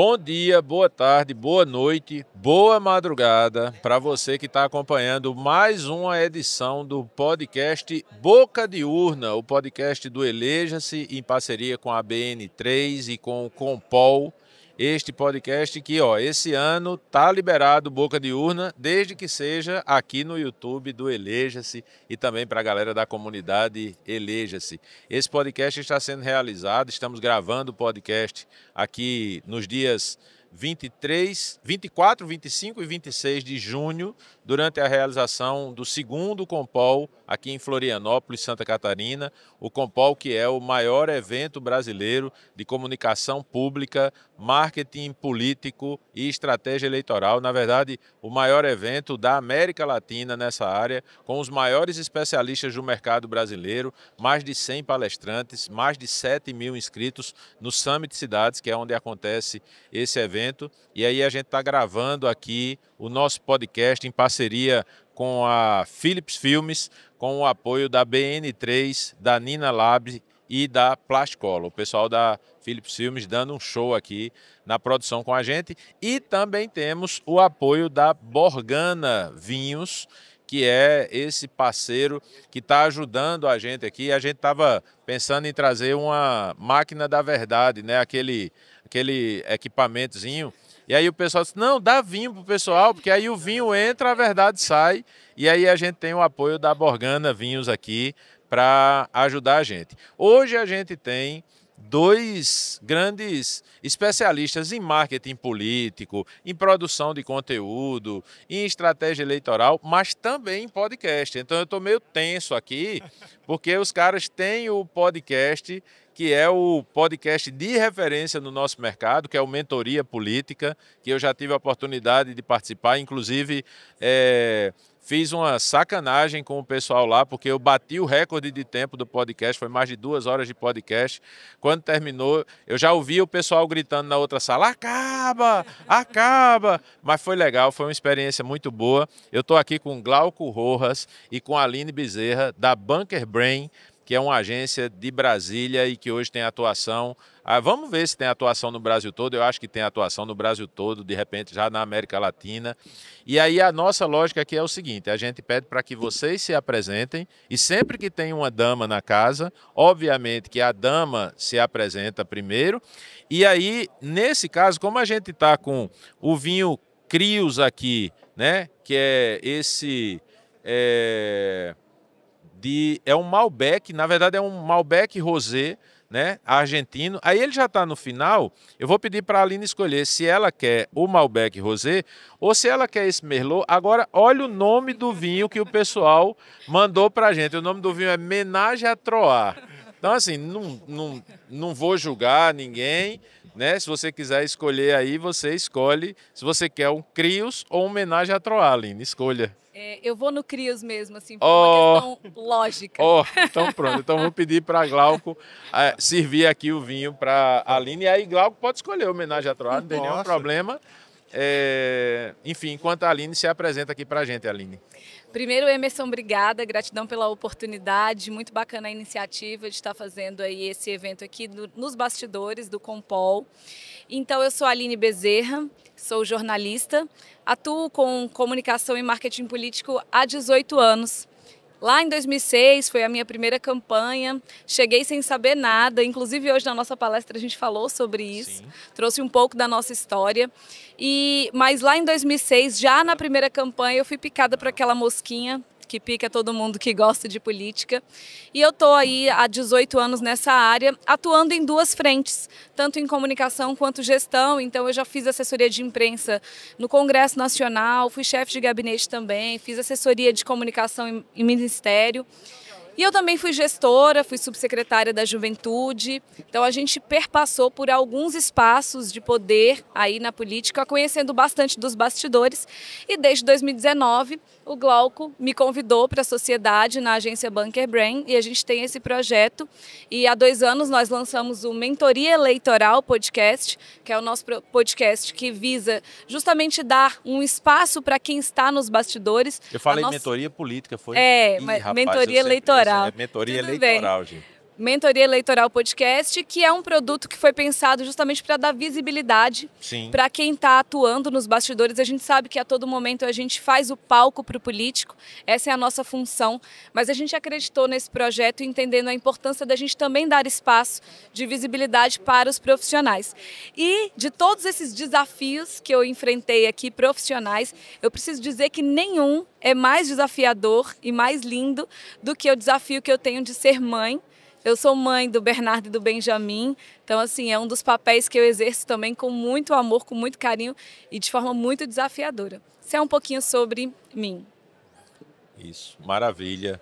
Bom dia, boa tarde, boa noite, boa madrugada para você que está acompanhando mais uma edição do podcast Boca de Urna, o podcast do Eleja-se em parceria com a BN3 e com o Compol este podcast que, ó, esse ano tá liberado Boca de Urna, desde que seja aqui no YouTube do Eleja-se e também para a galera da comunidade Eleja-se. Esse podcast está sendo realizado, estamos gravando o podcast aqui nos dias 23, 24, 25 e 26 de junho, durante a realização do segundo Compol aqui em Florianópolis, Santa Catarina, o Compol, que é o maior evento brasileiro de comunicação pública, marketing político e estratégia eleitoral. Na verdade, o maior evento da América Latina nessa área, com os maiores especialistas do mercado brasileiro, mais de 100 palestrantes, mais de 7 mil inscritos no Summit Cidades, que é onde acontece esse evento. E aí a gente está gravando aqui o nosso podcast em parceria com a Philips Filmes, com o apoio da BN3, da Nina Labs e da Plascola. O pessoal da Philips Filmes dando um show aqui na produção com a gente. E também temos o apoio da Borgana Vinhos, que é esse parceiro que está ajudando a gente aqui. A gente estava pensando em trazer uma máquina da verdade, né? aquele, aquele equipamentozinho e aí o pessoal disse: não, dá vinho pro pessoal, porque aí o vinho entra, a verdade sai. E aí a gente tem o apoio da Borgana Vinhos aqui para ajudar a gente. Hoje a gente tem dois grandes especialistas em marketing político, em produção de conteúdo, em estratégia eleitoral, mas também em podcast. Então eu estou meio tenso aqui, porque os caras têm o podcast que é o podcast de referência no nosso mercado, que é o Mentoria Política, que eu já tive a oportunidade de participar, inclusive é, fiz uma sacanagem com o pessoal lá, porque eu bati o recorde de tempo do podcast, foi mais de duas horas de podcast. Quando terminou, eu já ouvi o pessoal gritando na outra sala: acaba, acaba! Mas foi legal, foi uma experiência muito boa. Eu estou aqui com Glauco Rojas e com a Aline Bezerra, da Bunker Brain que é uma agência de Brasília e que hoje tem atuação. Ah, vamos ver se tem atuação no Brasil todo. Eu acho que tem atuação no Brasil todo, de repente já na América Latina. E aí a nossa lógica aqui é o seguinte: a gente pede para que vocês se apresentem e sempre que tem uma dama na casa, obviamente que a dama se apresenta primeiro. E aí, nesse caso, como a gente está com o vinho Crios aqui, né, que é esse. É de é um Malbec, na verdade é um Malbec rosé, né, argentino. Aí ele já está no final. Eu vou pedir para a Aline escolher se ela quer o Malbec Rosé ou se ela quer esse Merlot. Agora, olha o nome do vinho que o pessoal mandou para a gente. O nome do vinho é Menage à Troar. Então, assim, não, não, não vou julgar ninguém, né? Se você quiser escolher aí, você escolhe se você quer um Crios ou uma homenagem a Troaline, escolha. É, eu vou no Crios mesmo, assim, por oh, uma questão lógica. Oh, então pronto, então vou pedir para Glauco uh, servir aqui o vinho para a Aline, e aí Glauco pode escolher homenagem a Troaline, não tem nenhum problema. É, enfim, enquanto a Aline se apresenta aqui para a gente, Aline. Primeiro, Emerson, obrigada, gratidão pela oportunidade, muito bacana a iniciativa de estar fazendo aí esse evento aqui no, nos bastidores do Compol. Então, eu sou a Aline Bezerra, sou jornalista, atuo com comunicação e marketing político há 18 anos. Lá em 2006 foi a minha primeira campanha, cheguei sem saber nada, inclusive hoje na nossa palestra a gente falou sobre isso, Sim. trouxe um pouco da nossa história. E mas lá em 2006, já na primeira campanha, eu fui picada por aquela mosquinha que pica todo mundo que gosta de política. E eu estou aí há 18 anos nessa área, atuando em duas frentes, tanto em comunicação quanto gestão. Então eu já fiz assessoria de imprensa no Congresso Nacional, fui chefe de gabinete também, fiz assessoria de comunicação em ministério. E eu também fui gestora, fui subsecretária da Juventude. Então a gente perpassou por alguns espaços de poder aí na política, conhecendo bastante dos bastidores. E desde 2019 o Glauco me convidou para a sociedade na agência Bunker Brain e a gente tem esse projeto. E há dois anos nós lançamos o Mentoria Eleitoral Podcast, que é o nosso podcast que visa justamente dar um espaço para quem está nos bastidores. Eu falei nossa... mentoria política, foi? É, Ih, mas rapaz, mentoria né? eleitoral. É mentoria Tudo eleitoral, bem. gente. Mentoria Eleitoral Podcast, que é um produto que foi pensado justamente para dar visibilidade para quem está atuando nos bastidores. A gente sabe que a todo momento a gente faz o palco para o político, essa é a nossa função, mas a gente acreditou nesse projeto entendendo a importância da gente também dar espaço de visibilidade para os profissionais. E de todos esses desafios que eu enfrentei aqui, profissionais, eu preciso dizer que nenhum é mais desafiador e mais lindo do que o desafio que eu tenho de ser mãe eu sou mãe do Bernardo e do Benjamin, então assim, é um dos papéis que eu exerço também com muito amor, com muito carinho e de forma muito desafiadora. Isso é um pouquinho sobre mim. Isso, maravilha.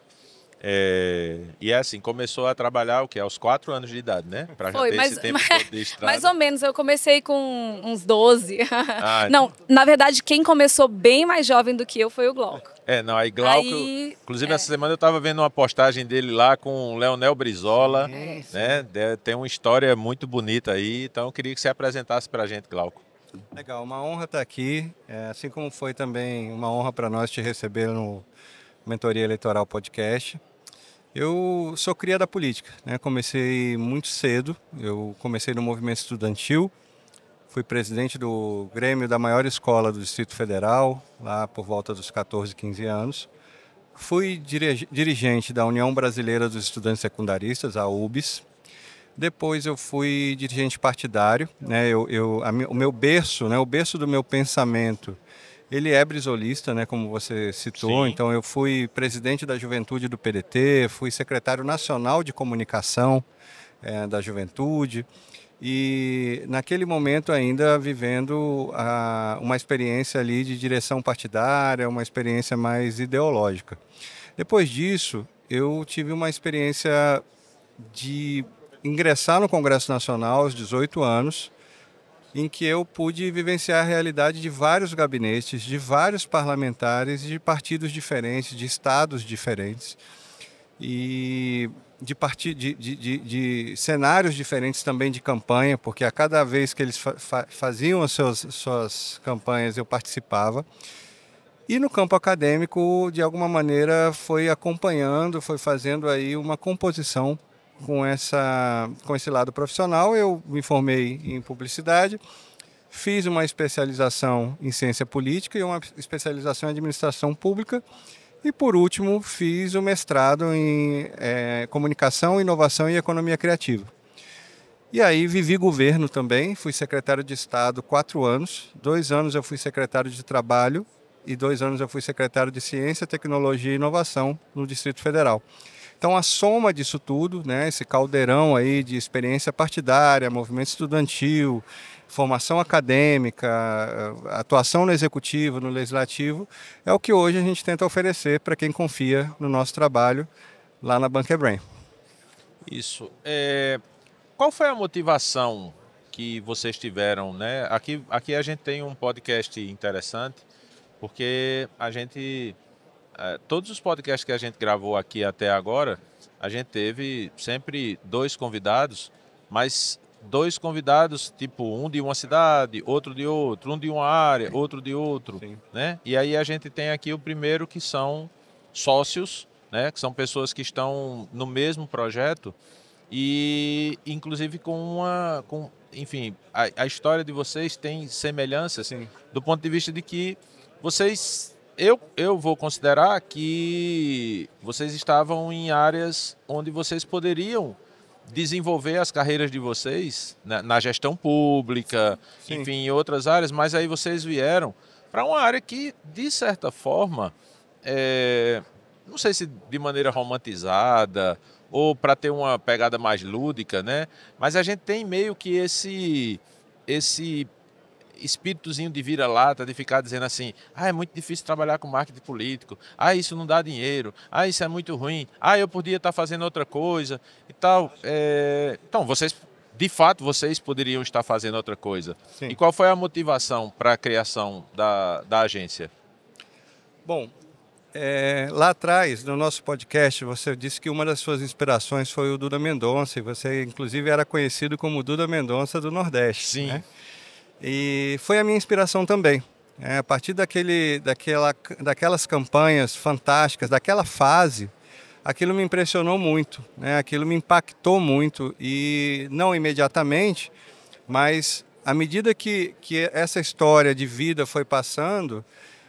É, e é assim, começou a trabalhar o que? Aos quatro anos de idade, né? Pra Foi, ter mas, esse tempo mas, de estrada. Mais ou menos, eu comecei com uns 12. Ah, não, então. na verdade, quem começou bem mais jovem do que eu foi o Glauco. É, não, aí Glauco. Aí, inclusive, é. essa semana eu tava vendo uma postagem dele lá com o Leonel Brizola. É, né? Tem uma história muito bonita aí, então eu queria que você apresentasse pra gente, Glauco. Legal, uma honra estar aqui, é, assim como foi também uma honra para nós te receber no Mentoria Eleitoral Podcast. Eu sou cria da política, né? comecei muito cedo, eu comecei no movimento estudantil, fui presidente do Grêmio da maior escola do Distrito Federal, lá por volta dos 14, 15 anos. Fui dirigente da União Brasileira dos Estudantes Secundaristas, a UBS. Depois eu fui dirigente partidário, né? eu, eu a, o meu berço, né? o berço do meu pensamento ele é brisolista, né, como você citou. Sim. Então eu fui presidente da Juventude do PDT, fui secretário nacional de comunicação é, da Juventude e naquele momento ainda vivendo a, uma experiência ali de direção partidária, uma experiência mais ideológica. Depois disso, eu tive uma experiência de ingressar no Congresso Nacional aos 18 anos em que eu pude vivenciar a realidade de vários gabinetes, de vários parlamentares, de partidos diferentes, de estados diferentes e de, de, de, de cenários diferentes também de campanha, porque a cada vez que eles fa faziam as suas, suas campanhas eu participava. E no campo acadêmico, de alguma maneira, foi acompanhando, foi fazendo aí uma composição com, essa, com esse lado profissional. Eu me formei em publicidade, fiz uma especialização em ciência política e uma especialização em administração pública. E por último, fiz o mestrado em é, comunicação, inovação e economia criativa. E aí vivi governo também, fui secretário de Estado quatro anos. Dois anos eu fui secretário de Trabalho e dois anos eu fui secretário de Ciência, Tecnologia e Inovação no Distrito Federal. Então, a soma disso tudo, né, esse caldeirão aí de experiência partidária, movimento estudantil, formação acadêmica, eh, atuação no executivo, no legislativo, é o que hoje a gente tenta oferecer para quem confia no nosso trabalho lá na Bunker Brain. Isso. É... Qual foi a motivação que vocês tiveram, né? Aqui, aqui a gente tem um podcast interessante, porque a gente é, todos os podcasts que a gente gravou aqui até agora, a gente teve sempre dois convidados, mas dois convidados, tipo, um de uma cidade, outro de outro, um de uma área, outro de outro, Sim. né? E aí a gente tem aqui o primeiro que são sócios, né? Que são pessoas que estão no mesmo projeto e, inclusive, com uma... Com, enfim, a, a história de vocês tem semelhanças assim do ponto de vista de que vocês eu, eu vou considerar que vocês estavam em áreas onde vocês poderiam desenvolver as carreiras de vocês na, né, na gestão pública, Sim. enfim, em outras áreas, mas aí vocês vieram para uma área que, de certa forma, é, não sei se de maneira romantizada ou para ter uma pegada mais lúdica, né? Mas a gente tem meio que esse esse espíritozinho de vira-lata de ficar dizendo assim: ah, é muito difícil trabalhar com marketing político, ah, isso não dá dinheiro, ah, isso é muito ruim, ah, eu podia estar fazendo outra coisa e tal. É... Então, vocês, de fato, vocês poderiam estar fazendo outra coisa. Sim. E qual foi a motivação para a criação da, da agência? Bom, é, lá atrás, no nosso podcast, você disse que uma das suas inspirações foi o Duda Mendonça, e você, inclusive, era conhecido como Duda Mendonça do Nordeste. Sim. Né? E foi a minha inspiração também. É, a partir daquele, daquela, daquelas campanhas fantásticas, daquela fase, aquilo me impressionou muito, né? aquilo me impactou muito e não imediatamente, mas à medida que, que essa história de vida foi passando,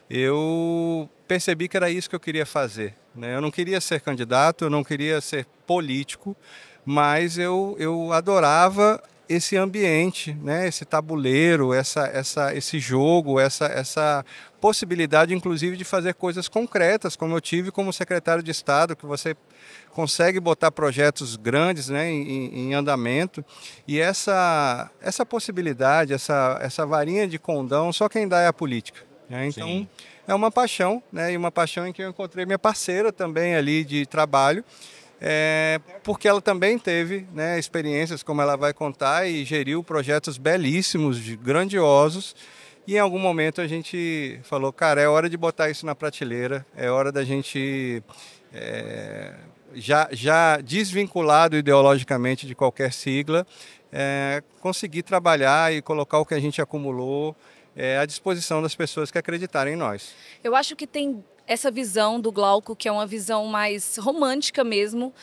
eu percebi que era isso que eu queria fazer. Né? Eu não queria ser candidato, eu não queria ser político, mas eu, eu adorava esse ambiente, né, esse tabuleiro, essa, essa, esse jogo, essa, essa possibilidade, inclusive, de fazer coisas concretas, como eu tive como secretário de Estado, que você consegue botar projetos grandes né, em, em andamento. E essa, essa possibilidade, essa, essa varinha de condão, só quem dá é a política. Né? Então, Sim. é uma paixão, né, e uma paixão em que eu encontrei minha parceira também ali de trabalho é, porque ela também teve né, experiências, como ela vai contar, e geriu projetos belíssimos, grandiosos. E em algum momento a gente falou, cara, é hora de botar isso na prateleira, é hora da gente é, já, já desvinculado ideologicamente de qualquer sigla, é, conseguir trabalhar e colocar o que a gente acumulou é, à disposição das pessoas que acreditarem em nós. Eu acho que tem essa visão do Glauco, que é uma visão mais romântica mesmo,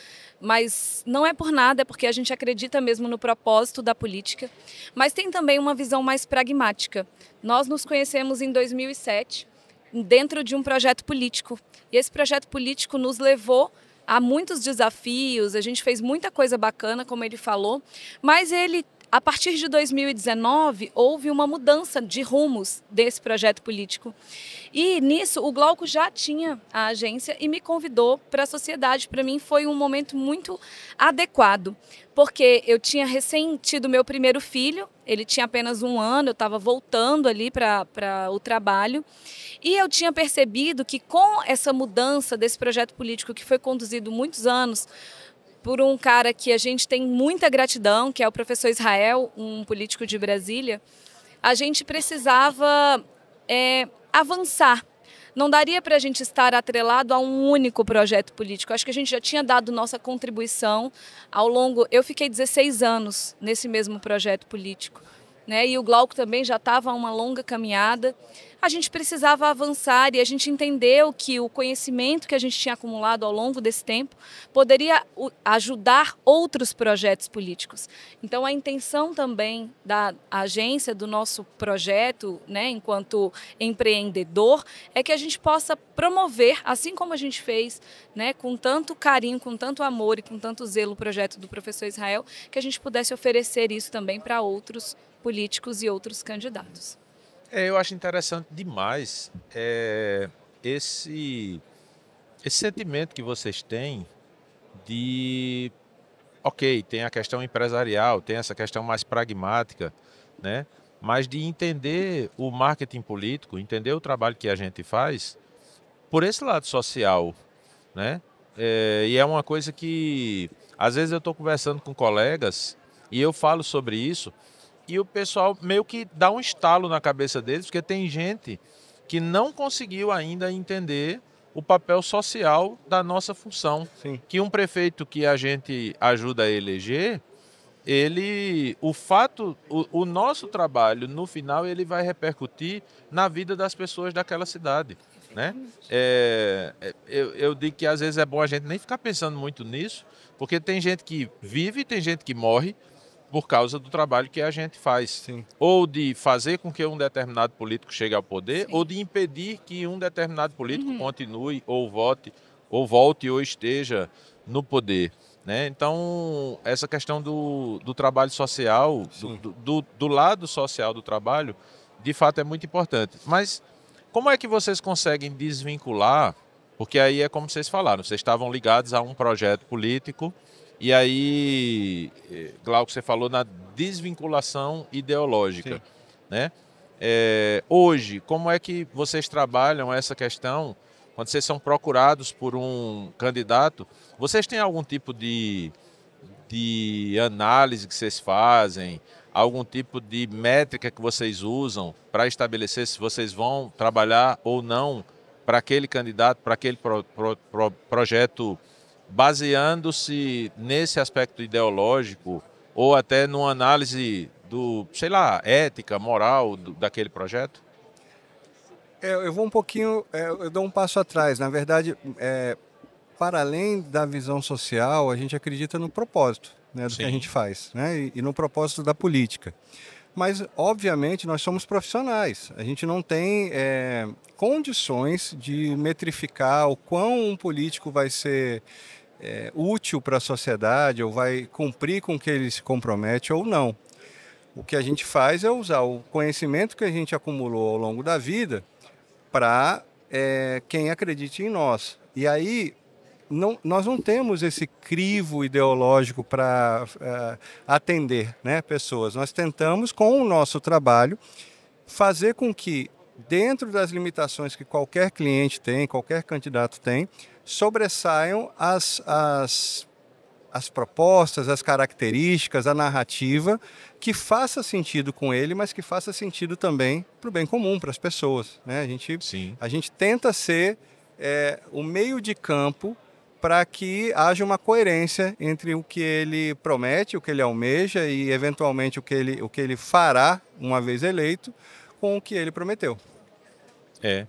mas não é por nada, é porque a gente acredita mesmo no propósito da política. Mas tem também uma visão mais pragmática. Nós nos conhecemos em 2007, dentro de um projeto político. E esse projeto político nos levou a muitos desafios, a gente fez muita coisa bacana, como ele falou, mas ele a partir de 2019, houve uma mudança de rumos desse projeto político. E nisso, o Glauco já tinha a agência e me convidou para a sociedade. Para mim, foi um momento muito adequado, porque eu tinha recém tido meu primeiro filho, ele tinha apenas um ano, eu estava voltando ali para o trabalho. E eu tinha percebido que com essa mudança desse projeto político, que foi conduzido muitos anos, por um cara que a gente tem muita gratidão, que é o professor Israel, um político de Brasília, a gente precisava é, avançar. Não daria para a gente estar atrelado a um único projeto político. Acho que a gente já tinha dado nossa contribuição ao longo. Eu fiquei 16 anos nesse mesmo projeto político. Né? E o Glauco também já estava uma longa caminhada a gente precisava avançar e a gente entendeu que o conhecimento que a gente tinha acumulado ao longo desse tempo poderia ajudar outros projetos políticos. Então, a intenção também da agência, do nosso projeto, né, enquanto empreendedor, é que a gente possa promover, assim como a gente fez, né, com tanto carinho, com tanto amor e com tanto zelo o projeto do professor Israel, que a gente pudesse oferecer isso também para outros políticos e outros candidatos. É, eu acho interessante demais é, esse, esse sentimento que vocês têm de. Ok, tem a questão empresarial, tem essa questão mais pragmática, né? mas de entender o marketing político, entender o trabalho que a gente faz por esse lado social. Né? É, e é uma coisa que, às vezes, eu estou conversando com colegas e eu falo sobre isso e o pessoal meio que dá um estalo na cabeça deles, porque tem gente que não conseguiu ainda entender o papel social da nossa função. Sim. Que um prefeito que a gente ajuda a eleger, ele, o fato, o, o, nosso trabalho, no final, ele vai repercutir na vida das pessoas daquela cidade. Né? É, é eu, eu digo que às vezes é bom a gente nem ficar pensando muito nisso, porque tem gente que vive, tem gente que morre, por causa do trabalho que a gente faz. Sim. Ou de fazer com que um determinado político chegue ao poder, Sim. ou de impedir que um determinado político uhum. continue ou vote, ou volte ou esteja no poder. Né? Então, essa questão do, do trabalho social, do, do, do lado social do trabalho, de fato é muito importante. Mas como é que vocês conseguem desvincular? Porque aí é como vocês falaram, vocês estavam ligados a um projeto político e aí, eh, Glauco, você falou na desvinculação ideológica. Né? É, hoje, como é que vocês trabalham essa questão? Quando vocês são procurados por um candidato, vocês têm algum tipo de, de análise que vocês fazem? Algum tipo de métrica que vocês usam para estabelecer se vocês vão trabalhar ou não para aquele candidato, para aquele pro, pro, pro, projeto? baseando-se nesse aspecto ideológico ou até numa análise do, sei lá, ética, moral do, daquele projeto? É, eu vou um pouquinho, é, eu dou um passo atrás. Na verdade, é, para além da visão social, a gente acredita no propósito né, do Sim. que a gente faz né, e, e no propósito da política mas obviamente nós somos profissionais. A gente não tem é, condições de metrificar o quão um político vai ser é, útil para a sociedade ou vai cumprir com o que ele se compromete ou não. O que a gente faz é usar o conhecimento que a gente acumulou ao longo da vida para é, quem acredite em nós. E aí não, nós não temos esse crivo ideológico para uh, é, atender né, pessoas. Nós tentamos, com o nosso trabalho, fazer com que, dentro das limitações que qualquer cliente tem, qualquer candidato tem, sobressaiam as, as, as propostas, as características, a narrativa que faça sentido com ele, mas que faça sentido também para o bem comum, para as pessoas. Né? A, gente, Sim. a gente tenta ser é, o meio de campo para que haja uma coerência entre o que ele promete, o que ele almeja e, eventualmente, o que ele, o que ele fará, uma vez eleito, com o que ele prometeu. É.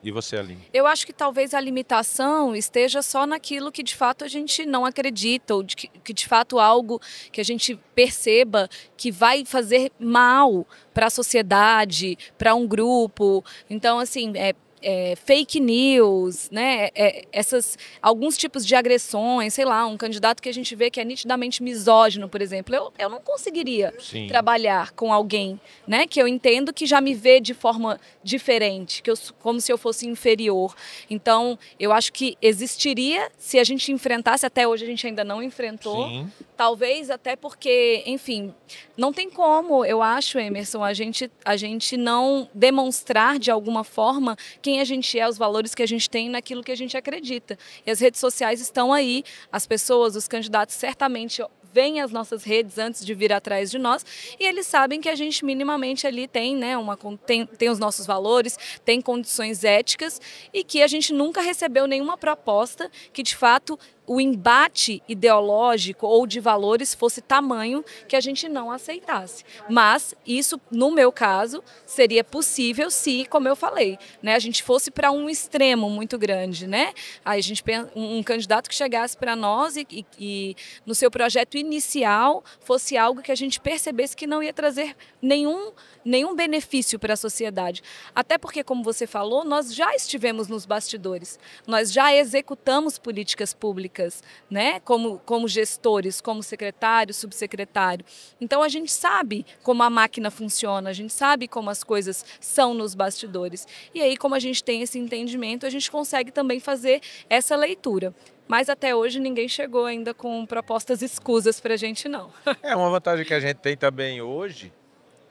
E você, Aline? Eu acho que talvez a limitação esteja só naquilo que de fato a gente não acredita, ou de que, que de fato algo que a gente perceba que vai fazer mal para a sociedade, para um grupo. Então, assim, é, é, fake news, né? É, essas, alguns tipos de agressões, sei lá, um candidato que a gente vê que é nitidamente misógino, por exemplo, eu, eu não conseguiria Sim. trabalhar com alguém, né? Que eu entendo que já me vê de forma diferente, que eu, como se eu fosse inferior. Então, eu acho que existiria se a gente enfrentasse, até hoje a gente ainda não enfrentou, Sim. talvez até porque, enfim, não tem como, eu acho, Emerson, a gente, a gente não demonstrar de alguma forma que quem a gente é, os valores que a gente tem naquilo que a gente acredita. E as redes sociais estão aí, as pessoas, os candidatos certamente veem as nossas redes antes de vir atrás de nós e eles sabem que a gente minimamente ali tem, né, uma, tem, tem os nossos valores, tem condições éticas e que a gente nunca recebeu nenhuma proposta que de fato o embate ideológico ou de valores fosse tamanho que a gente não aceitasse. Mas isso, no meu caso, seria possível se, como eu falei, né, a gente fosse para um extremo muito grande, né? Aí a gente um, candidato que chegasse para nós e, e, e no seu projeto inicial fosse algo que a gente percebesse que não ia trazer nenhum nenhum benefício para a sociedade. Até porque, como você falou, nós já estivemos nos bastidores, nós já executamos políticas públicas públicas, né? Como, como gestores, como secretário, subsecretário. Então a gente sabe como a máquina funciona, a gente sabe como as coisas são nos bastidores. E aí, como a gente tem esse entendimento, a gente consegue também fazer essa leitura. Mas até hoje ninguém chegou ainda com propostas escusas para a gente, não. É, uma vantagem que a gente tem também hoje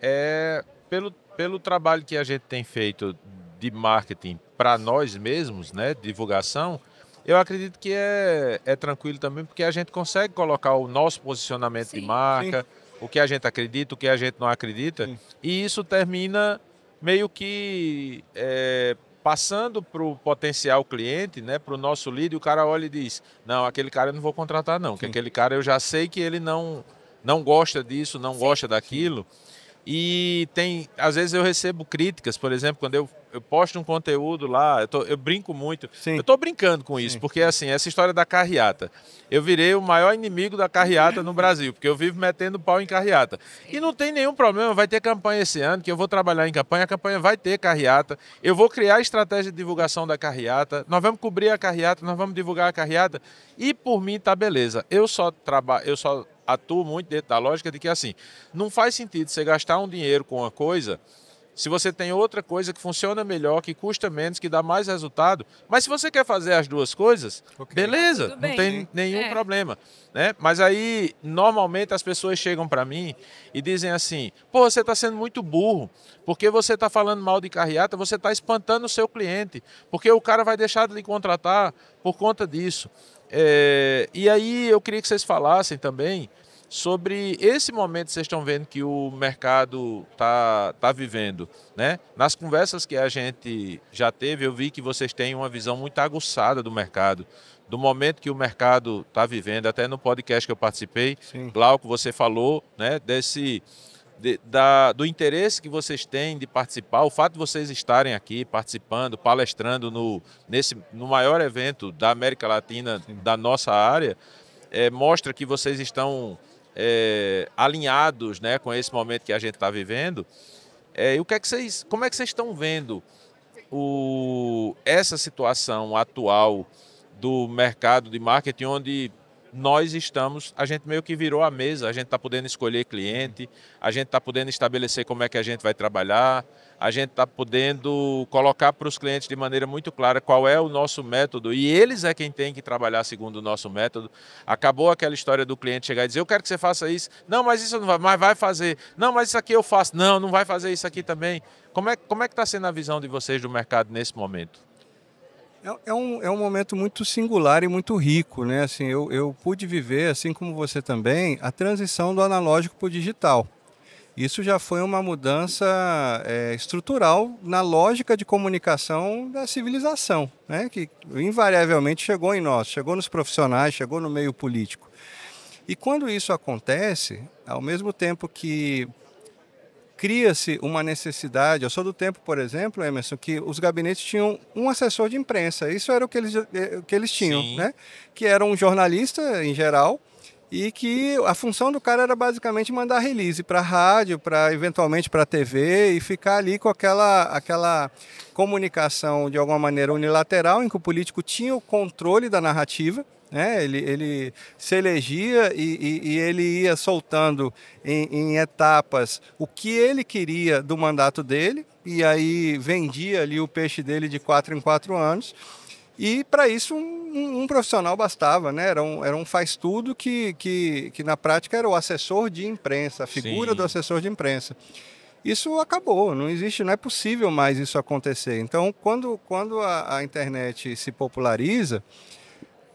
é pelo, pelo trabalho que a gente tem feito de marketing para nós mesmos, né, divulgação, eu acredito que é, é tranquilo também, porque a gente consegue colocar o nosso posicionamento sim, de marca, sim. o que a gente acredita, o que a gente não acredita, sim. e isso termina meio que é, passando para o potencial cliente, né, para o nosso líder, o cara olha e diz: Não, aquele cara eu não vou contratar, não, porque aquele cara eu já sei que ele não, não gosta disso, não gosta daquilo. E tem, às vezes eu recebo críticas, por exemplo, quando eu eu posto um conteúdo lá, eu, tô, eu brinco muito. Sim. Eu estou brincando com isso, Sim. porque assim, essa história da carreata. Eu virei o maior inimigo da carreata no Brasil, porque eu vivo metendo pau em carreata. E não tem nenhum problema, vai ter campanha esse ano, que eu vou trabalhar em campanha, a campanha vai ter carreata. Eu vou criar estratégia de divulgação da carreata, nós vamos cobrir a carreata, nós vamos divulgar a carreata. E por mim tá beleza. Eu só trabalho, eu só atuo muito dentro da lógica de que assim, não faz sentido você gastar um dinheiro com uma coisa se você tem outra coisa que funciona melhor, que custa menos, que dá mais resultado, mas se você quer fazer as duas coisas, okay. beleza, não tem nenhum é. problema, né? Mas aí normalmente as pessoas chegam para mim e dizem assim: "Pô, você está sendo muito burro, porque você está falando mal de carreata, você está espantando o seu cliente, porque o cara vai deixar de lhe contratar por conta disso". É, e aí eu queria que vocês falassem também sobre esse momento que vocês estão vendo que o mercado está tá vivendo. Né? Nas conversas que a gente já teve, eu vi que vocês têm uma visão muito aguçada do mercado, do momento que o mercado está vivendo. Até no podcast que eu participei, Sim. Glauco, você falou né, desse. De, da, do interesse que vocês têm de participar, o fato de vocês estarem aqui participando, palestrando no, nesse, no maior evento da América Latina Sim. da nossa área, é, mostra que vocês estão é, alinhados né, com esse momento que a gente está vivendo. É, e o que é que vocês, como é que vocês estão vendo o, essa situação atual do mercado de marketing, onde nós estamos, a gente meio que virou a mesa, a gente está podendo escolher cliente, a gente está podendo estabelecer como é que a gente vai trabalhar, a gente está podendo colocar para os clientes de maneira muito clara qual é o nosso método e eles é quem tem que trabalhar segundo o nosso método. Acabou aquela história do cliente chegar e dizer: Eu quero que você faça isso. Não, mas isso não vai, mas vai fazer. Não, mas isso aqui eu faço. Não, não vai fazer isso aqui também. Como é, como é que está sendo a visão de vocês do mercado nesse momento? É, é, um, é um momento muito singular e muito rico, né? Assim, eu, eu pude viver, assim como você também, a transição do analógico para o digital. Isso já foi uma mudança é, estrutural na lógica de comunicação da civilização, né? que invariavelmente chegou em nós, chegou nos profissionais, chegou no meio político. E quando isso acontece, ao mesmo tempo que cria-se uma necessidade. Eu sou do tempo, por exemplo, Emerson, que os gabinetes tinham um assessor de imprensa. Isso era o que eles, eh, o que eles tinham, Sim. né? Que era um jornalista em geral e que a função do cara era basicamente mandar release para rádio, para eventualmente para TV e ficar ali com aquela aquela comunicação de alguma maneira unilateral em que o político tinha o controle da narrativa né? Ele, ele se elegia e, e, e ele ia soltando em, em, etapas o que ele queria do mandato dele, e aí vendia ali o peixe dele de quatro em quatro anos. E para isso um, um, profissional bastava, né? Era um, era um faz tudo que, que, que na prática era o assessor de imprensa, a figura Sim. do assessor de imprensa isso acabou, não existe, não é possível mais isso acontecer. Então, quando, quando a, a internet se populariza,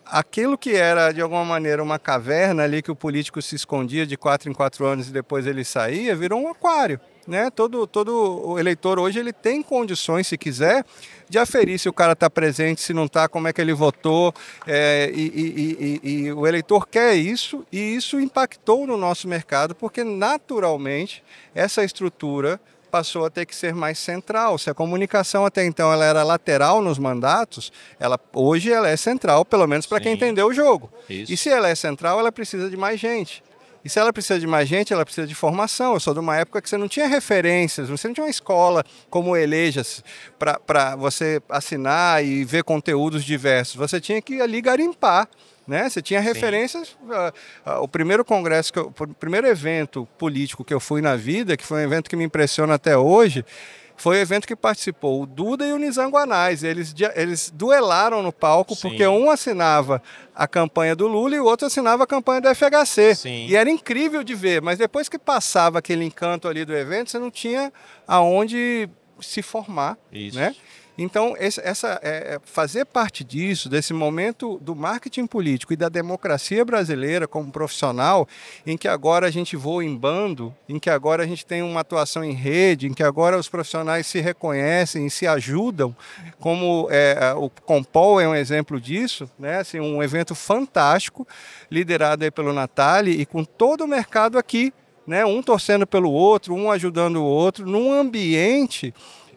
aquilo que era de alguma maneira uma caverna ali que o político se escondia de quatro em quatro anos e depois ele saía, virou um aquário. Né? Todo, todo eleitor hoje ele tem condições, se quiser, de aferir se o cara está presente, se não está, como é que ele votou. É, e, e, e, e, o eleitor quer isso, e isso impactou no nosso mercado, porque naturalmente essa estrutura passou a ter que ser mais central. Se a comunicação até então ela era lateral nos mandatos, ela hoje ela é central, pelo menos para quem entendeu o jogo. Isso. E se ela é central, ela precisa de mais gente. E se ela precisa de mais gente, ela precisa de formação. Eu sou de uma época que você não tinha referências, você não tinha uma escola como Elejas para você assinar e ver conteúdos diversos. Você tinha que ali garimpar né? Você tinha referências. Uh, uh, o primeiro congresso, eu, o primeiro evento político que eu fui na vida, que foi um evento que me impressiona até hoje, foi o um evento que participou o Duda e o Nizanguanais. Eles, eles duelaram no palco Sim. porque um assinava a campanha do Lula e o outro assinava a campanha do FHC. Sim. E era incrível de ver, mas depois que passava aquele encanto ali do evento, você não tinha aonde se formar, Isso. né? Então, essa, é, é, fazer parte disso, desse momento do marketing político e da democracia brasileira como profissional, em que agora a gente voa em bando, em que agora a gente tem uma atuação em rede, em que agora os profissionais se reconhecem e se ajudam, como é, é o Compol é um exemplo disso, né? assim, um evento fantástico, liderado aí pelo Natali e com todo o mercado aqui, né? um torcendo pelo outro, um ajudando o outro, num ambiente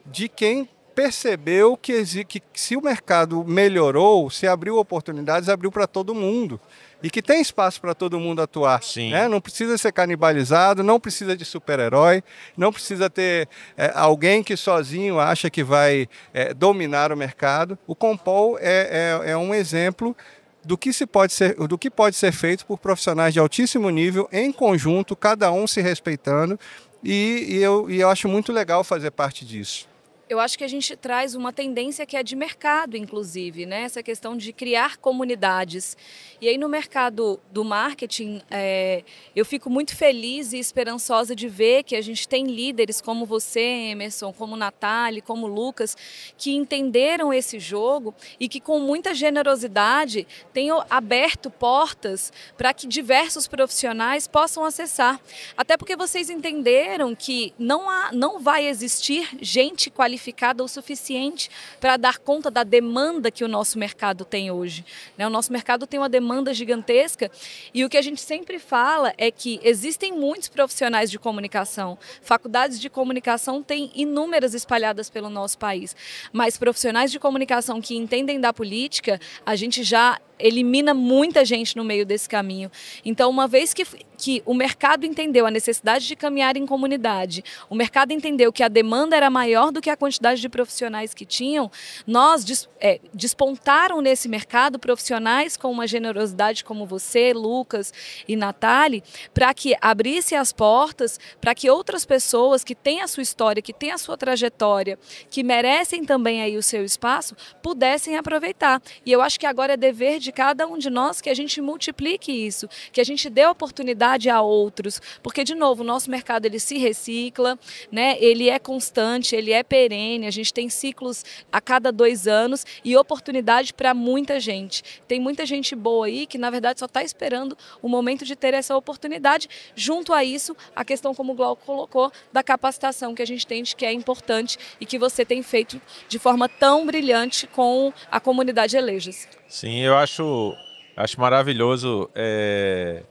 de quem percebeu que, que se o mercado melhorou, se abriu oportunidades, abriu para todo mundo e que tem espaço para todo mundo atuar. Sim. Né? Não precisa ser canibalizado, não precisa de super-herói, não precisa ter é, alguém que sozinho acha que vai é, dominar o mercado. O Compol é, é, é, um exemplo do que, se pode ser, do que pode ser feito por profissionais de altíssimo nível, em conjunto, cada um se respeitando, e, e eu, e eu acho muito legal fazer parte disso. Eu acho que a gente traz uma tendência que é de mercado, inclusive, né? Essa questão de criar comunidades. E aí no mercado do marketing, é, eu fico muito feliz e esperançosa de ver que a gente tem líderes como você, Emerson, como Natália, como Lucas, que entenderam esse jogo e que com muita generosidade tenham aberto portas para que diversos profissionais possam acessar. Até porque vocês entenderam que não, há, não vai existir gente qualificada qualificada o suficiente para dar conta da demanda que o nosso mercado tem hoje. Né? O nosso mercado tem uma demanda gigantesca e o que a gente sempre fala é que existem muitos profissionais de comunicação. Faculdades de comunicação têm inúmeras espalhadas pelo nosso país, mas profissionais de comunicação que entendem da política, a gente já elimina muita gente no meio desse caminho. Então, uma vez que, que o mercado entendeu a necessidade de caminhar em comunidade, o mercado entendeu que a demanda era maior do que a quantidade de profissionais que tinham, nós é, despontaram nesse mercado profissionais com uma generosidade como você, Lucas e Natália, para que abrisse as portas para que outras pessoas que têm a sua história, que têm a sua trajetória, que merecem também aí o seu espaço, pudessem aproveitar. E eu acho que agora é dever de cada um de nós que a gente multiplique isso, que a gente dê oportunidade a outros, porque de novo, o nosso mercado ele se recicla, né? Ele é constante, ele é perene perene, a gente tem ciclos a cada dois anos e oportunidade para muita gente. Tem muita gente boa aí que, na verdade, só está esperando o momento de ter essa oportunidade. Junto a isso, a questão, como o Glauco colocou, da capacitação que a gente tem, que é importante e que você tem feito de forma tão brilhante com a comunidade Elejas. Sim, eu acho, acho maravilhoso. É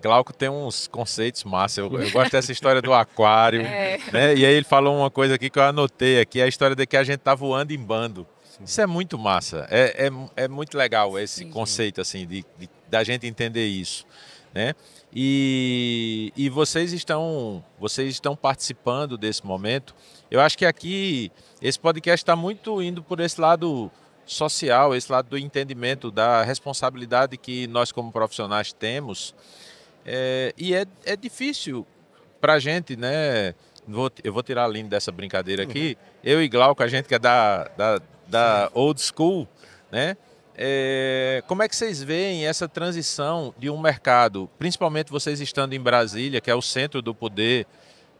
Glauco tem uns conceitos massa. Eu, eu gosto dessa história do aquário. É. Né? E aí ele falou uma coisa aqui que eu anotei aqui, a história de que a gente tá voando em bando. Sim. Isso é muito massa. É, é, é muito legal esse sim, conceito, assim, de, de, da gente entender isso. Né? E, e vocês estão vocês estão participando desse momento. Eu acho que aqui esse podcast está muito indo por esse lado social, esse lado do entendimento da responsabilidade que nós como profissionais temos é, e é, é difícil a gente, né? Vou, eu vou tirar a linha dessa brincadeira aqui. Uhum. Eu e Glauco, a gente que é da, da, da old school, né? É, como é que vocês veem essa transição de um mercado, principalmente vocês estando em Brasília, que é o centro do poder,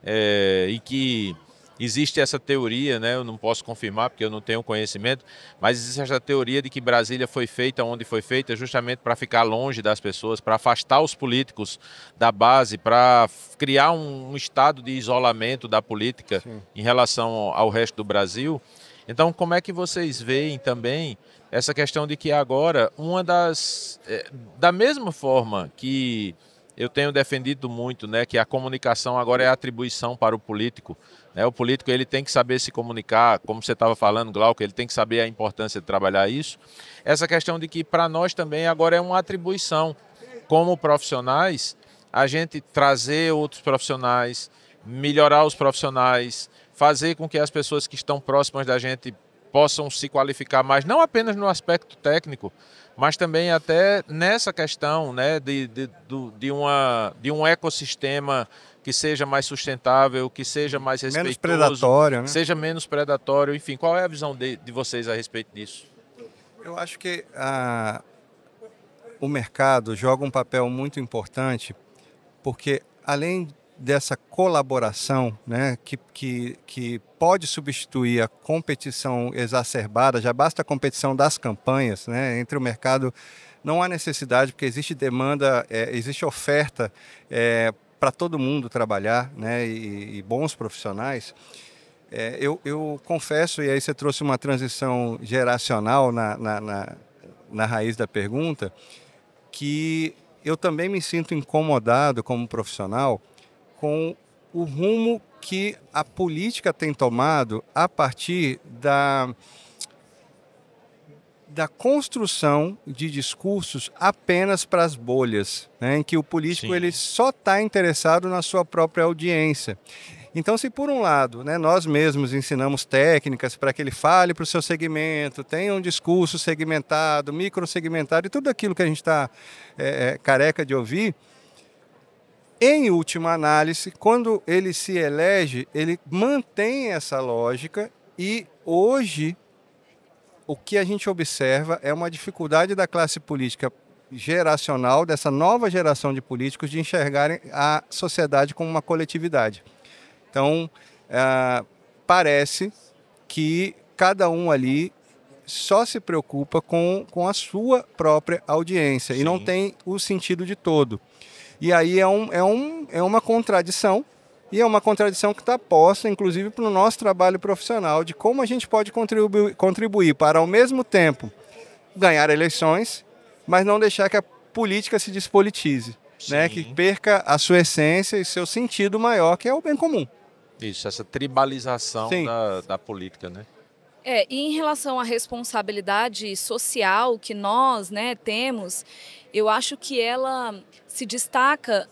é, e que Existe essa teoria, né? eu não posso confirmar porque eu não tenho conhecimento, mas existe essa teoria de que Brasília foi feita onde foi feita justamente para ficar longe das pessoas, para afastar os políticos da base, para criar um, um, estado de isolamento da política Sim. em relação ao, ao resto do Brasil. Então, como é que vocês veem também essa questão de que agora uma das é, da mesma forma que eu tenho defendido muito, né, que a comunicação agora é atribuição para o político, né? O político ele tem que saber se comunicar, como você estava falando, Glauco, ele tem que saber a importância de trabalhar isso. Essa questão de que para nós também agora é uma atribuição, como profissionais, a gente trazer outros profissionais, melhorar os profissionais, fazer com que as pessoas que estão próximas da gente possam se qualificar mais, não apenas no aspecto técnico, mas também até nessa questão né, de, de, de, uma, de um ecossistema que seja mais sustentável, que seja mais respeitoso. Menos predatório, né? Seja menos predatório, enfim. Qual é a visão de, de vocês a respeito disso? Eu acho que a, ah, o mercado joga um papel muito importante, porque além dessa colaboração, né, que, que, que pode substituir a competição exacerbada, já basta a competição das campanhas, né, entre o mercado, não há necessidade, porque existe demanda, é, existe oferta é, para todo mundo trabalhar né, e, e bons profissionais, é, eu, eu, confesso, e aí você trouxe uma transição geracional na, na, na, na raiz da pergunta, que eu também me sinto incomodado como profissional com o rumo que a política tem tomado a partir da da construção de discursos apenas para as bolhas, né? em que o político Sim. ele só está interessado na sua própria audiência. Então, se por um lado né, nós mesmos ensinamos técnicas para que ele fale para o seu segmento, tenha um discurso segmentado, microsegmentado e tudo aquilo que a gente está é, é, careca de ouvir, em última análise, quando ele se elege, ele mantém essa lógica e hoje o que a gente observa é uma dificuldade da classe política geracional, dessa nova geração de políticos, de enxergarem a sociedade como uma coletividade. Então, eh, parece que cada um ali só se preocupa com, com a sua própria audiência Sim. e não tem o sentido de todo. E aí é, um, é, um, é uma contradição e é uma contradição que está posta, inclusive, para o nosso trabalho profissional, de como a gente pode contribuir, contribuir para, ao mesmo tempo, ganhar eleições, mas não deixar que a política se despolitize, né? que perca a sua essência e seu sentido maior, que é o bem comum. Isso, essa tribalização da, da política, né? É, e em relação à responsabilidade social que nós né, temos, eu acho que ela se destaca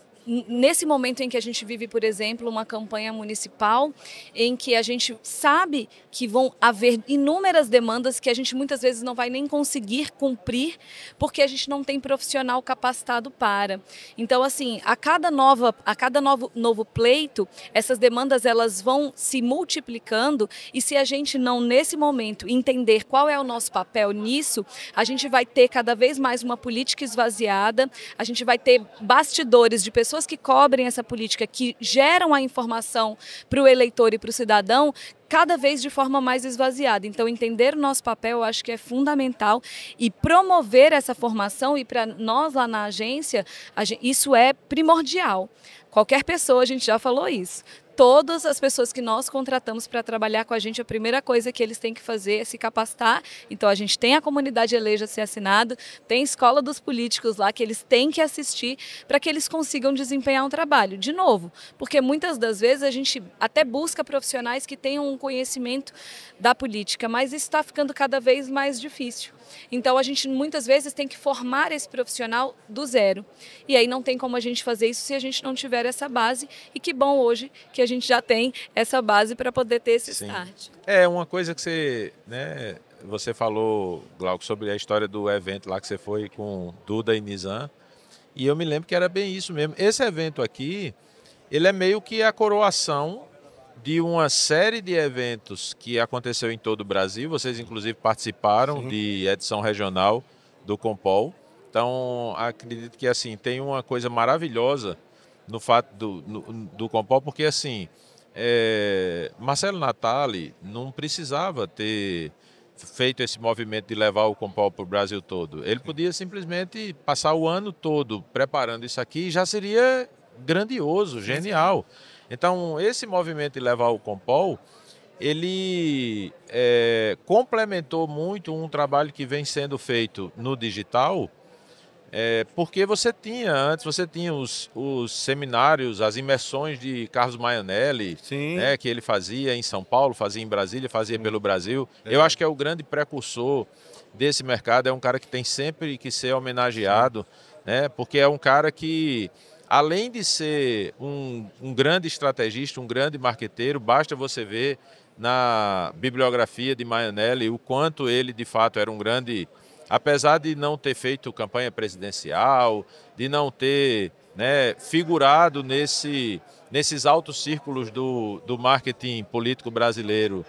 nesse momento em que a gente vive, por exemplo, uma campanha municipal em que a gente sabe que vão haver inúmeras demandas que a gente muitas vezes não vai nem conseguir cumprir porque a gente não tem profissional capacitado para. Então, assim, a cada nova, a cada novo, novo pleito, essas demandas elas vão se multiplicando e se a gente não nesse momento entender qual é o nosso papel nisso, a gente vai ter cada vez mais uma política esvaziada, a gente vai ter bastidores de pessoas pessoas que cobrem essa política, que geram a informação para o eleitor e para o cidadão, cada vez de forma mais esvaziada. Então, entender o nosso papel eu acho que é fundamental e promover essa formação, e para nós lá na agência, gente, isso é primordial. Qualquer pessoa, a gente já falou isso, todas as pessoas que nós contratamos para trabalhar com a gente, a primeira coisa que eles têm que fazer é se capacitar. Então a gente tem a comunidade Eleja se assinado, tem a escola dos políticos lá que eles têm que assistir para que eles consigam desempenhar um trabalho. De novo, porque muitas das vezes a gente até busca profissionais que tenham um conhecimento da política, mas isso está ficando cada vez mais difícil. Então a gente muitas vezes tem que formar esse profissional do zero. E aí não tem como a gente fazer isso se a gente não tiver essa base. E que bom hoje que a gente já tem essa base para poder ter esse Sim. start. É uma coisa que você, né, você falou, Glauco, sobre a história do evento lá que você foi com Duda e Nizam. E eu me lembro que era bem isso mesmo. Esse evento aqui, ele é meio que a coroação de uma série de eventos que aconteceu em todo o Brasil. Vocês, inclusive, participaram Sim. de edição regional do Compol. Então, acredito que assim tem uma coisa maravilhosa no fato do, do Compal, porque assim, é, Marcelo Natali não precisava ter feito esse movimento de levar o Compal para o Brasil todo. Ele podia simplesmente passar o ano todo preparando isso aqui e já seria grandioso, genial. Então, esse movimento de levar o Compol, ele é, complementou muito um trabalho que vem sendo feito no digital, é, porque você tinha, antes você tinha os, os seminários, as imersões de Carlos Maianelli, né, que ele fazia em São Paulo, fazia em Brasília, fazia Sim. pelo Brasil. É. Eu acho que é o grande precursor desse mercado, é um cara que tem sempre que ser homenageado, né, porque é um cara que, além de ser um, um grande estrategista, um grande marqueteiro, basta você ver na bibliografia de Maianelli o quanto ele, de fato, era um grande apesar de não ter feito campanha presidencial, de não ter né, figurado nesse, nesses altos círculos do, do marketing político brasileiro,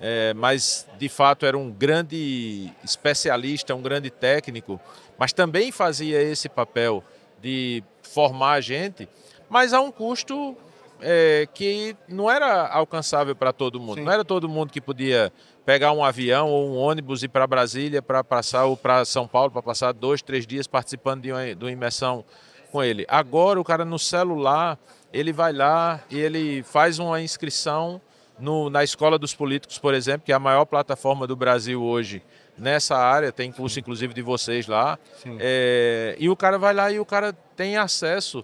é, mas de fato era um grande especialista, um grande técnico, mas também fazia esse papel de formar a gente, mas a um custo é, que não era alcançável para todo mundo. Sim. Não era todo mundo que podia pegar um avião ou um ônibus e ir para Brasília para passar ou para São Paulo para passar dois, três dias participando de uma, de uma imersão com ele. Agora o cara no celular ele vai lá e ele faz uma inscrição no, na Escola dos Políticos, por exemplo, que é a maior plataforma do Brasil hoje nessa área, tem curso Sim. inclusive de vocês lá. É, e o cara vai lá e o cara tem acesso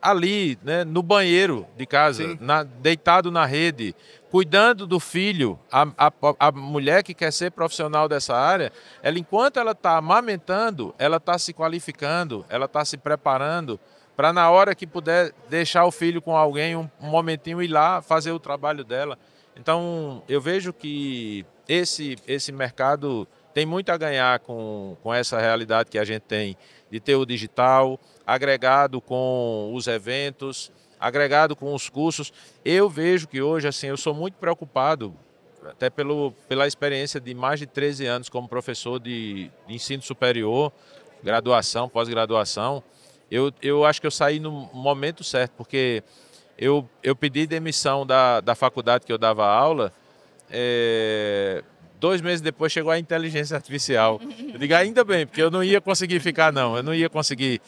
ali, né, no banheiro de casa, na, deitado na rede, cuidando do filho, a, a, a, mulher que quer ser profissional dessa área, ela enquanto ela está amamentando, ela está se qualificando, ela está se preparando para na hora que puder deixar o filho com alguém um, um momentinho ir lá fazer o trabalho dela. Então eu vejo que esse esse mercado tem muito a ganhar com, com essa realidade que a gente tem de ter o digital agregado com os eventos agregado com os cursos. Eu vejo que hoje, assim, eu sou muito preocupado, até pelo, pela experiência de mais de 13 anos como professor de, de ensino superior, graduação, pós-graduação. Eu, eu acho que eu saí no momento certo, porque eu, eu pedi demissão da, da faculdade que eu dava aula é, Dois meses depois chegou a inteligência artificial. Eu digo, ainda bem, porque eu não ia conseguir ficar, não. Eu não ia conseguir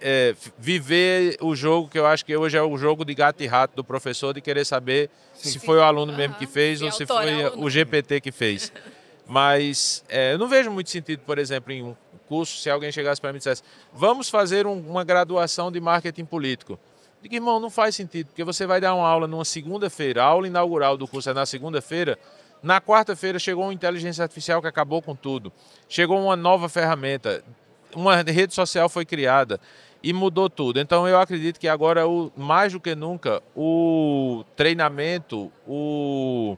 é, viver o jogo que eu acho que hoje é o jogo de gato e rato do professor, de querer saber Sim. se foi o aluno uhum. mesmo que fez ou é se foi aluno. o GPT que fez. Mas é, eu não vejo muito sentido, por exemplo, em um curso, se alguém chegasse para mim e dissesse, vamos fazer um, uma graduação de marketing político. Eu digo, irmão, não faz sentido, porque você vai dar uma aula numa segunda-feira, a aula inaugural do curso é na segunda-feira, na quarta-feira chegou uma inteligência artificial que acabou com tudo. Chegou uma nova ferramenta, uma rede social foi criada e mudou tudo. Então eu acredito que agora, mais do que nunca, o treinamento, o,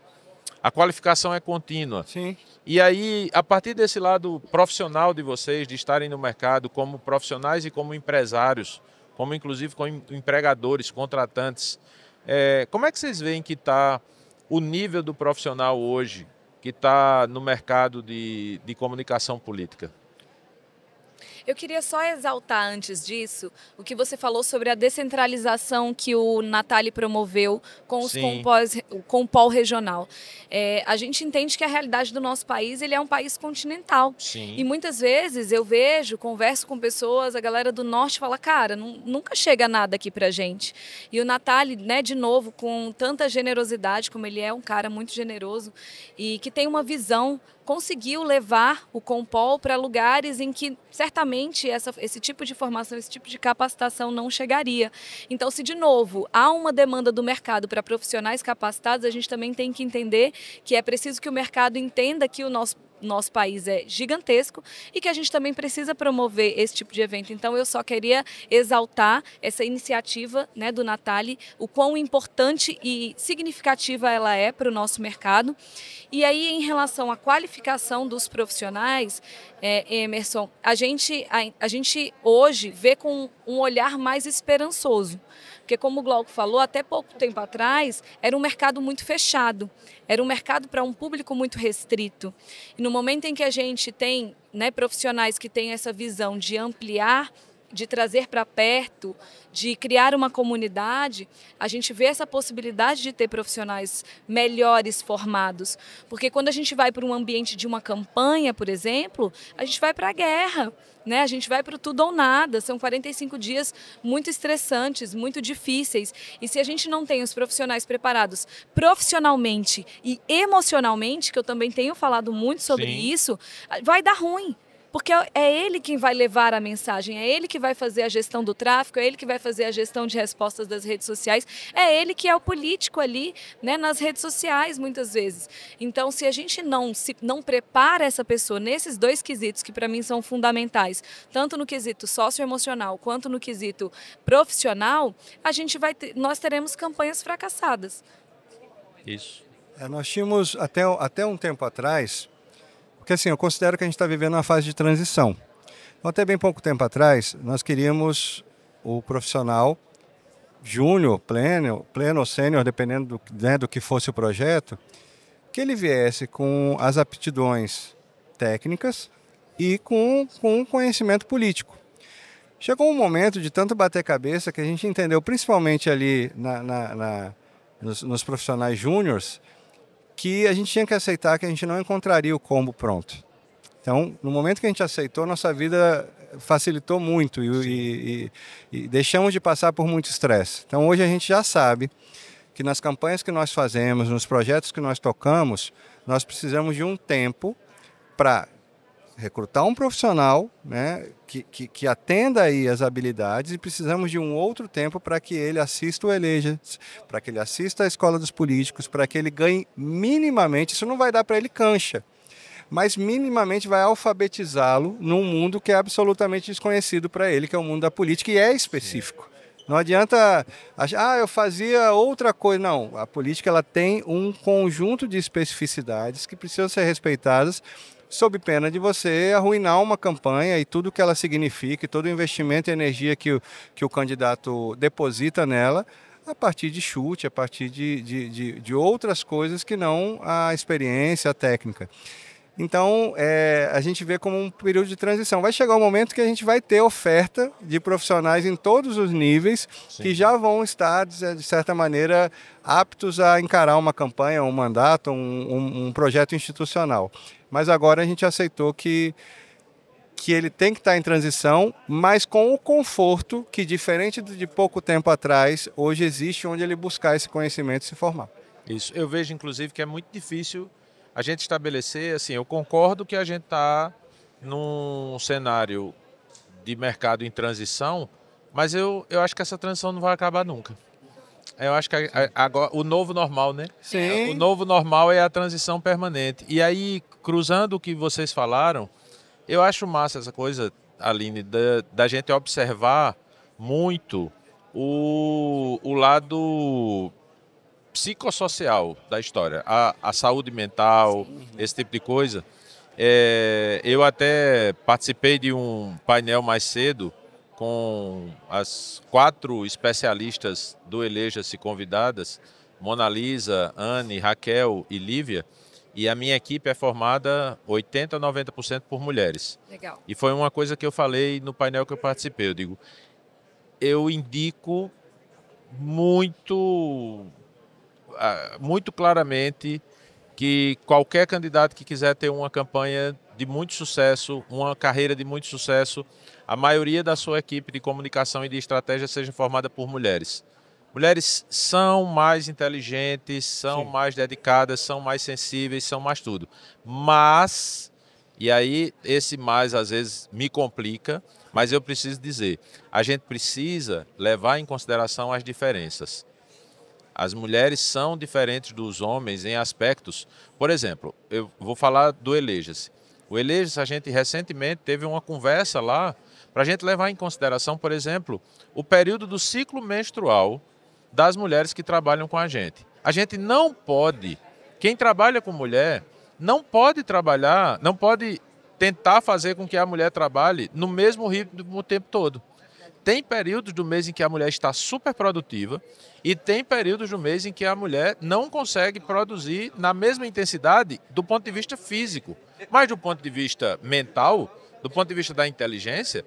a qualificação é contínua. Sim. E aí, a partir desse lado profissional de vocês, de estarem no mercado como profissionais e como empresários, como inclusive como empregadores, contratantes, é, como é que vocês veem que está o nível do profissional hoje que está no mercado de, de comunicação política? Eu queria só exaltar antes disso o que você falou sobre a descentralização que o Natali promoveu com os compós, com o pol regional. É, a gente entende que a realidade do nosso país ele é um país continental. Sim. E muitas vezes eu vejo, converso com pessoas, a galera do norte fala, cara, nunca chega nada aqui pra gente. E o Natali, né, de novo, com tanta generosidade, como ele é um cara muito generoso e que tem uma visão conseguiu levar o Compol para lugares em que certamente essa, esse tipo de formação, esse tipo de capacitação não chegaria. Então, se de novo há uma demanda do mercado para profissionais capacitados, a gente também tem que entender que é preciso que o mercado entenda que o nosso nosso país é gigantesco e que a gente também precisa promover esse tipo de evento. Então, eu só queria exaltar essa iniciativa né, do Natali, o quão importante e significativa ela é para o nosso mercado. E aí, em relação à qualificação dos profissionais, é, Emerson, a gente, a, a gente hoje vê com um olhar mais esperançoso. Porque, como o Glauco falou, até pouco tempo atrás era um mercado muito fechado, era um mercado para um público muito restrito. E no momento em que a gente tem né, profissionais que têm essa visão de ampliar de trazer para perto, de criar uma comunidade, a gente vê essa possibilidade de ter profissionais melhores formados. Porque quando a gente vai para um ambiente de uma campanha, por exemplo, a gente vai para a guerra, né? a gente vai para o tudo ou nada. São 45 dias muito estressantes, muito difíceis. E se a gente não tem os profissionais preparados profissionalmente e emocionalmente, que eu também tenho falado muito sobre Sim. isso, vai dar ruim porque é, é ele quem vai levar a mensagem, é ele que vai fazer a gestão do tráfego, é ele que vai fazer a gestão de respostas das redes sociais, é ele que é o político ali, né, nas redes sociais muitas vezes. Então, se a gente não se não prepara essa pessoa nesses dois quesitos que para mim são fundamentais, tanto no quesito socioemocional quanto no quesito profissional, a gente vai ter, nós teremos campanhas fracassadas. Isso. É, nós tínhamos até até um tempo atrás porque assim, eu considero que a gente está vivendo uma fase de transição. Então, até bem pouco tempo atrás, nós queríamos o profissional júnior, pleno, pleno ou sênior, dependendo do, né, do que fosse o projeto, que ele viesse com as aptidões técnicas e com, com conhecimento político. Chegou um momento de tanto bater cabeça que a gente entendeu, principalmente ali na, na, na nos, nos, profissionais júniores, que a gente tinha que aceitar que a gente não encontraria o combo pronto. Então, no momento que a gente aceitou, nossa vida facilitou muito e, e, e deixamos de passar por muito estresse. Então, hoje a gente já sabe que nas campanhas que nós fazemos, nos projetos que nós tocamos, nós precisamos de um tempo para recrutar um profissional né, que, que, que, atenda aí as habilidades e precisamos de um outro tempo para que ele assista o Eleja, para que ele assista a Escola dos Políticos, para que ele ganhe minimamente, isso não vai dar para ele cancha, mas minimamente vai alfabetizá-lo num mundo que é absolutamente desconhecido para ele, que é o mundo da política e é específico. Não adianta achar, ah, eu fazia outra coisa. Não, a política ela tem um conjunto de especificidades que precisam ser respeitadas sob pena de você arruinar uma campanha e tudo que ela significa, todo o investimento e energia que o, que o candidato deposita nela, a partir de chute, a partir de, de, de, de outras coisas que não a experiência, a técnica. Então, é, a gente vê como um período de transição. Vai chegar o um momento que a gente vai ter oferta de profissionais em todos os níveis Sim. que já vão estar, de certa maneira, aptos a encarar uma campanha, um mandato, um, um, um projeto institucional. Mas agora a gente aceitou que que ele tem que estar tá em transição, mas com o conforto que, diferente de pouco tempo atrás, hoje existe onde ele buscar esse conhecimento e se formar. Isso. Eu vejo, inclusive, que é muito difícil a gente estabelecer, assim, eu concordo que a gente está num cenário de mercado em transição, mas eu, eu acho que essa transição não vai acabar nunca. Eu acho que agora, o novo normal, né? Sim. O novo normal é a transição permanente. E aí, cruzando o que vocês falaram, eu acho massa essa coisa, Aline, da, da gente observar muito o, o lado psicossocial da história, a, a saúde mental, Sim. Uhum. esse tipo de coisa. É, eu até participei de um painel mais cedo com as quatro especialistas do Eleja-se convidadas, Mona Lisa, Anne, Raquel e Lívia, e a minha equipe é formada 80% a 90% por mulheres. Legal. E foi uma coisa que eu falei no painel que eu participei. Eu digo, eu indico muito, ah, muito claramente que qualquer candidato que quiser ter uma campanha de muito sucesso, uma carreira de muito sucesso, a maioria da sua equipe de comunicação e de estratégia seja formada por mulheres. Mulheres são mais inteligentes, são Sim. mais dedicadas, são mais sensíveis, são mais tudo. Mas, e aí esse mais às vezes me complica, mas eu preciso dizer, a gente precisa levar em consideração as diferenças. As mulheres são diferentes dos homens em aspectos. Por exemplo, eu vou falar do Elejas. O Elejas, a gente recentemente teve uma conversa lá para a gente levar em consideração, por exemplo, o período do ciclo menstrual das mulheres que trabalham com a gente. A gente não pode, quem trabalha com mulher, não pode trabalhar, não pode tentar fazer com que a mulher trabalhe no mesmo ritmo o tempo todo. Tem períodos do mês em que a mulher está super produtiva e tem períodos do mês em que a mulher não consegue produzir na mesma intensidade do ponto de vista físico. Mas do ponto de vista mental, do ponto de vista da inteligência,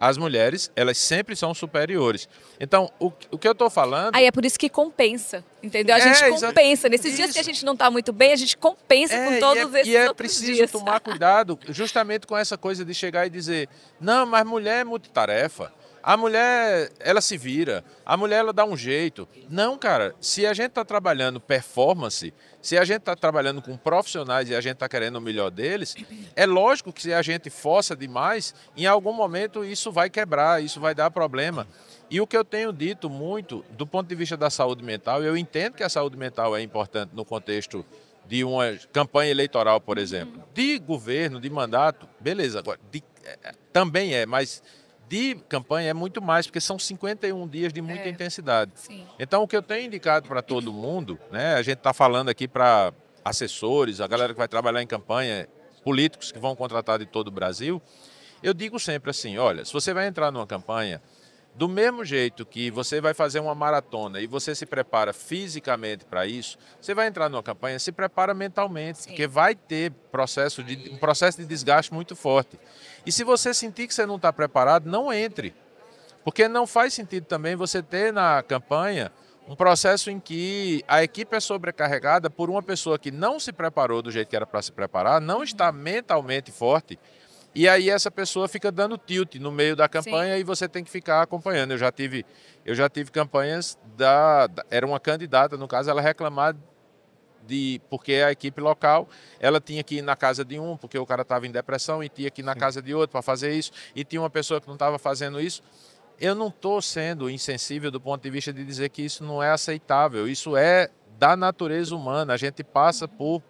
as mulheres, elas sempre são superiores. Então, o, o que eu estou falando. Aí é por isso que compensa, entendeu? A é, gente compensa. Nesses isso. dias que a gente não está muito bem, a gente compensa é, com é todos e é, esses E é preciso dias. tomar cuidado justamente com essa coisa de chegar e dizer: não, mas mulher é multitarefa. A mulher, ela se vira. A mulher, ela dá um jeito. Não, cara. Se a gente está trabalhando performance, se a gente está trabalhando com profissionais e a gente está querendo o melhor deles, é lógico que se a gente força demais, em algum momento isso vai quebrar, isso vai dar problema. E o que eu tenho dito muito, do ponto de vista da saúde mental, eu entendo que a saúde mental é importante no contexto de uma campanha eleitoral, por exemplo. De governo, de mandato, beleza. Agora, de, é, é, também é, mas de campanha é muito mais, porque são 51 dias de muita é, intensidade. Sim. Então, o que eu tenho indicado para todo mundo, né, a gente está falando aqui para assessores, a galera que vai trabalhar em campanha, políticos que vão contratar de todo o Brasil, eu digo sempre assim: olha, se você vai entrar numa campanha do mesmo jeito que você vai fazer uma maratona e você se prepara fisicamente para isso, você vai entrar numa campanha, se prepara mentalmente, Sim. porque vai ter processo de, um processo de desgaste muito forte. E se você sentir que você não está preparado, não entre. Porque não faz sentido também você ter na campanha um processo em que a equipe é sobrecarregada por uma pessoa que não se preparou do jeito que era para se preparar, não uhum. está mentalmente forte e aí essa pessoa fica dando tilt no meio da campanha Sim. e você tem que ficar acompanhando. Eu já tive, eu já tive campanhas da, da era uma candidata no caso, ela reclamar de porque a equipe local, ela tinha que ir na casa de um porque o cara estava em depressão e tinha que ir na Sim. casa de outro para fazer isso e tinha uma pessoa que não estava fazendo isso. Eu não estou sendo insensível do ponto de vista de dizer que isso não é aceitável. Isso é da natureza humana. A gente passa por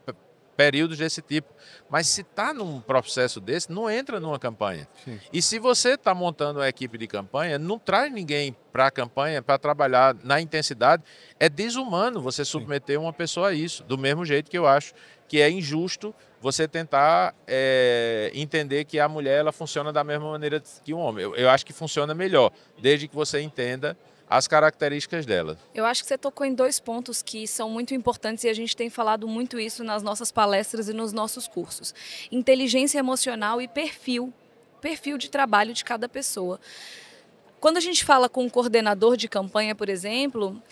períodos desse tipo. Mas se está num processo desse, não entra numa campanha. Sim. E se você está montando uma equipe de campanha, não traz ninguém para a campanha para trabalhar na intensidade. É desumano você submeter Sim. uma pessoa a isso, do mesmo jeito que eu acho que é injusto você tentar é, entender que a mulher ela funciona da mesma maneira que o homem. Eu, eu acho que funciona melhor, desde que você entenda as características dela. Eu acho que você tocou em dois pontos que são muito importantes e a gente tem falado muito isso nas nossas palestras e nos nossos cursos: inteligência emocional e perfil, perfil de trabalho de cada pessoa. Quando a gente fala com um coordenador de campanha, por exemplo,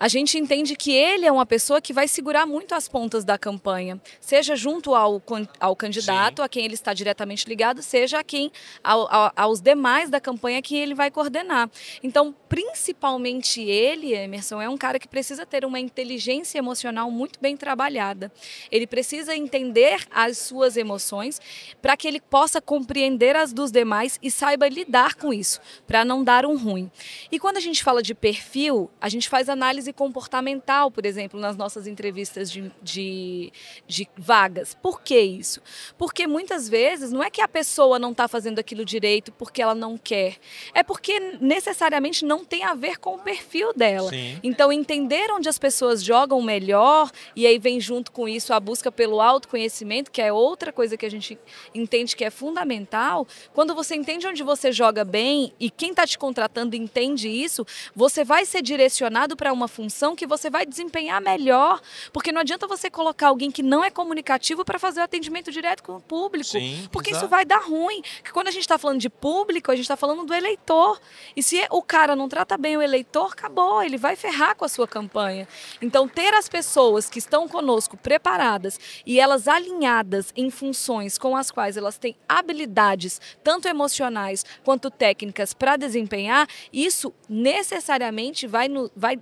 a gente entende que ele é uma pessoa que vai segurar muito as pontas da campanha, seja junto ao, ao candidato, Sim. a quem ele está diretamente ligado, seja a quem ao, ao, aos demais da campanha que ele vai coordenar. Então, principalmente ele, Emerson, é um cara que precisa ter uma inteligência emocional muito bem trabalhada. Ele precisa entender as suas emoções para que ele possa compreender as dos demais e saiba lidar com isso, para não dar um ruim. E quando a gente fala de perfil, a gente faz análise análise comportamental, por exemplo, nas nossas entrevistas de, de, de vagas. Por que isso? Porque muitas vezes não é que a pessoa não está fazendo aquilo direito porque ela não quer, é porque necessariamente não tem a ver com o perfil dela. Sim. Então, entender onde as pessoas jogam melhor, e aí vem junto com isso a busca pelo autoconhecimento, que é outra coisa que a gente entende que é fundamental. Quando você entende onde você joga bem e quem está te contratando entende isso, você vai ser direcionado para uma função que você vai desempenhar melhor, porque não adianta você colocar alguém que não é comunicativo para fazer o atendimento direto com o público, Sim, porque exato. isso vai dar ruim. Porque quando a gente está falando de público, a gente está falando do eleitor. E se o cara não trata bem o eleitor, acabou, ele vai ferrar com a sua campanha. Então, ter as pessoas que estão conosco preparadas e elas alinhadas em funções com as quais elas têm habilidades, tanto emocionais quanto técnicas, para desempenhar, isso necessariamente vai, no, vai